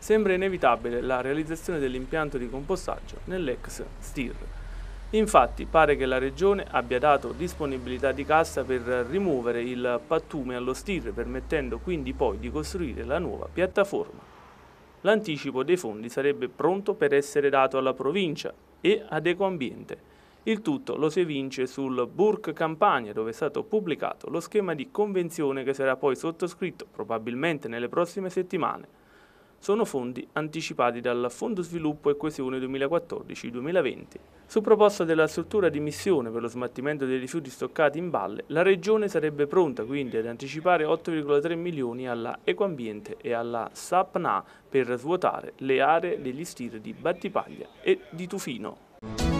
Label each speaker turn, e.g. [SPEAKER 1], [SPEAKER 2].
[SPEAKER 1] sembra inevitabile la realizzazione dell'impianto di compostaggio nell'ex STIR. Infatti pare che la Regione abbia dato disponibilità di cassa per rimuovere il pattume allo STIR permettendo quindi poi di costruire la nuova piattaforma. L'anticipo dei fondi sarebbe pronto per essere dato alla provincia e ad Ecoambiente. Il tutto lo si evince sul Burk Campania dove è stato pubblicato lo schema di convenzione che sarà poi sottoscritto probabilmente nelle prossime settimane sono fondi anticipati dal Fondo Sviluppo e Coesione 2014-2020. Su proposta della struttura di missione per lo smaltimento dei rifiuti stoccati in valle, la Regione sarebbe pronta quindi ad anticipare 8,3 milioni alla Ecoambiente e alla SAPNA per svuotare le aree degli stili di Battipaglia e di Tufino.